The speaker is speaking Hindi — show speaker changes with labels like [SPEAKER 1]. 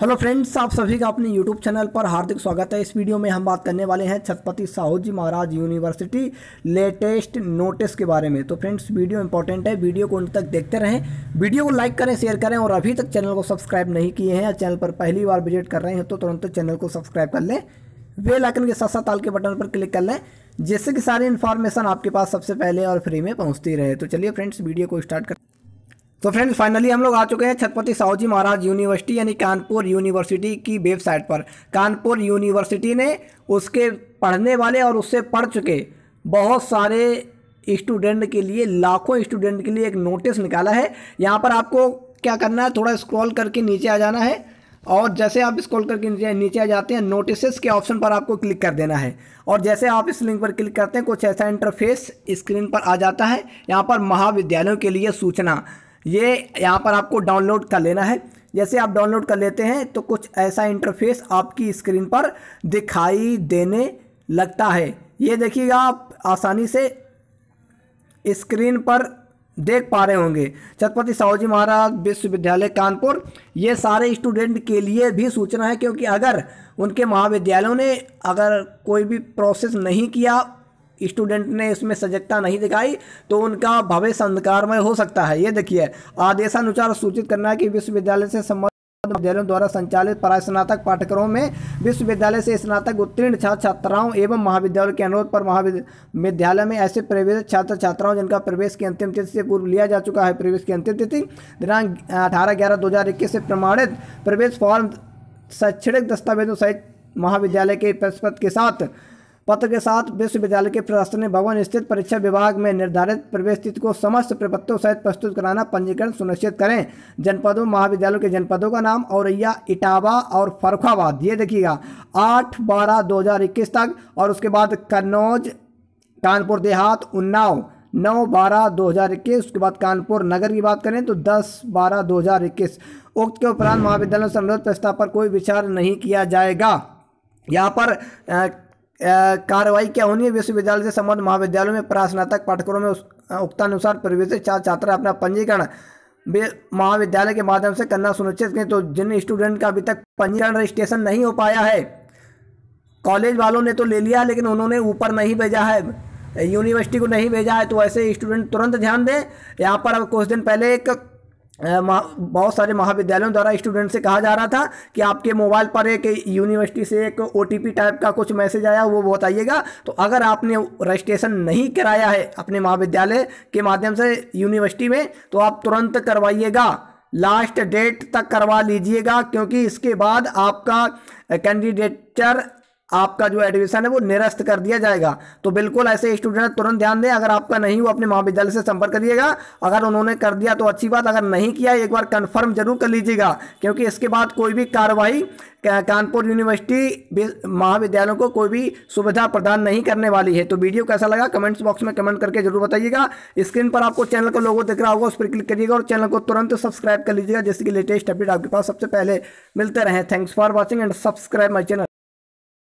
[SPEAKER 1] हेलो फ्रेंड्स आप सभी का अपने यूट्यूब चैनल पर हार्दिक स्वागत है इस वीडियो में हम बात करने वाले हैं Chhatrapati Sahu ji Maharaj university latest notice के बारे में तो फ्रेंड्स वीडियो इंपॉर्टेंट है वीडियो को अंत तक देखते रहें वीडियो को लाइक करें शेयर करें और अभी तक चैनल को सब्सक्राइब नहीं किए हैं या चैनल पर पहली बार विजिट कर रहे हैं तो तुरंत चैनल को सब्सक्राइब कर लें बेल आइकन के साथ साथ आल के बटन पर क्लिक कर लें जिससे कि सारी इन्फॉर्मेशन आपके पास सबसे पहले और फ्री में पहुँचती रहे तो चलिए फ्रेंड्स वीडियो को स्टार्ट करें तो फ्रेंड्स फाइनली हम लोग आ चुके हैं छत्रपति साहू जी महाराज यूनिवर्सिटी यानी कानपुर यूनिवर्सिटी की वेबसाइट पर कानपुर यूनिवर्सिटी ने उसके पढ़ने वाले और उससे पढ़ चुके बहुत सारे स्टूडेंट के लिए लाखों स्टूडेंट के लिए एक नोटिस निकाला है यहाँ पर आपको क्या करना है थोड़ा स्क्रॉल करके नीचे आ जाना है और जैसे आप स्क्रॉल करके नीचे नीचे आ जाते हैं नोटिसेस के ऑप्शन पर आपको क्लिक कर देना है और जैसे आप इस लिंक पर क्लिक करते हैं कुछ ऐसा इंटरफेस स्क्रीन पर आ जाता है यहाँ पर महाविद्यालयों के लिए सूचना ये यहाँ पर आपको डाउनलोड कर लेना है जैसे आप डाउनलोड कर लेते हैं तो कुछ ऐसा इंटरफेस आपकी स्क्रीन पर दिखाई देने लगता है ये देखिएगा आप आसानी से स्क्रीन पर देख पा रहे होंगे छत्रपति जी महाराज विश्वविद्यालय कानपुर ये सारे स्टूडेंट के लिए भी सूचना है क्योंकि अगर उनके महाविद्यालयों ने अगर कोई भी प्रोसेस नहीं किया स्टूडेंट ने इसमें सजगता नहीं दिखाई तो उनका भविष्य अंधकारमय हो सकता है ये देखिए आदेशानुसार सूचित करना है कि विश्वविद्यालय से संबंध विद्यालयों द्वारा संचालित परास्नातक पाठ्यक्रमों में विश्वविद्यालय से स्नातक उत्तीर्ण छात्र छात्राओं एवं महाविद्यालय के अनुरोध पर महाविद्यालय में ऐसे प्रवेश छात्र छात्राओं जिनका प्रवेश की अंतिम तिथि से पूर्व लिया जा चुका है प्रवेश की अंतिम तिथि दिनांक अठारह ग्यारह दो से प्रमाणित प्रवेश फॉर्म शैक्षणिक दस्तावेजों सहित महाविद्यालय के प्रस्पत के साथ पत्र के साथ विश्वविद्यालय के प्रशासन भवन स्थित परीक्षा विभाग में निर्धारित प्रवेश तिथि को समस्त प्रपत्तों सहित प्रस्तुत कराना पंजीकरण सुनिश्चित करें जनपदों महाविद्यालयों के जनपदों का नाम औरैया इटावा और फरुखाबाद ये देखिएगा आठ बारह दो तक और उसके बाद कन्नौज कानपुर देहात उन्नाव नौ बारह दो हज़ार इक्कीस उसके बाद कानपुर नगर की बात करें तो दस बारह दो हज़ार इक्कीस उक्त के उपरांत महाविद्यालय से अनुरोध प्रस्ताव पर कोई विचार नहीं किया जाएगा यहाँ पर आ, कार्रवाई क्या होनी है विश्वविद्यालय से संबंध महाविद्यालयों में प्रास्नातक पाठ्यक्रमों में उक्तानुसार प्रवेशित छात्र छात्रा अपना पंजीकरण महाविद्यालय के माध्यम से करना सुनिश्चित करें तो जिन स्टूडेंट का अभी तक पंजीकरण रजिस्ट्रेशन नहीं हो पाया है कॉलेज वालों ने तो ले लिया लेकिन उन्होंने ऊपर नहीं भेजा है यूनिवर्सिटी को नहीं भेजा है तो ऐसे स्टूडेंट तुरंत ध्यान दें यहाँ पर अब कुछ दिन पहले एक बहुत सारे महाविद्यालयों द्वारा स्टूडेंट से कहा जा रहा था कि आपके मोबाइल पर एक यूनिवर्सिटी से एक ओ टाइप का कुछ मैसेज आया वो बताइएगा तो अगर आपने रजिस्ट्रेशन नहीं कराया है अपने महाविद्यालय के माध्यम से यूनिवर्सिटी में तो आप तुरंत करवाइएगा लास्ट डेट तक करवा लीजिएगा क्योंकि इसके बाद आपका कैंडिडेटर आपका जो एडमिशन है वो निरस्त कर दिया जाएगा तो बिल्कुल ऐसे स्टूडेंट तुरंत ध्यान दें अगर आपका नहीं हुआ अपने महाविद्यालय से संपर्क करिएगा अगर उन्होंने कर दिया तो अच्छी बात अगर नहीं किया एक बार कन्फर्म जरूर कर लीजिएगा क्योंकि इसके बाद कोई भी कार्रवाई कानपुर यूनिवर्सिटी महाविद्यालयों को कोई भी सुविधा प्रदान नहीं करने वाली है तो वीडियो कैसा लगा कमेंट्स बॉक्स में कमेंट करके जरूर बताइएगा स्क्रीन पर आपको चैनल का लोगो दिख रहा होगा उस पर क्लिक करिएगा और चैनल को तुरंत सब्सक्राइब कर लीजिएगा जिसकी लेटेस्ट अपडेट आपके पास सबसे पहले मिलते रहें thanks for watching and subscribe my channel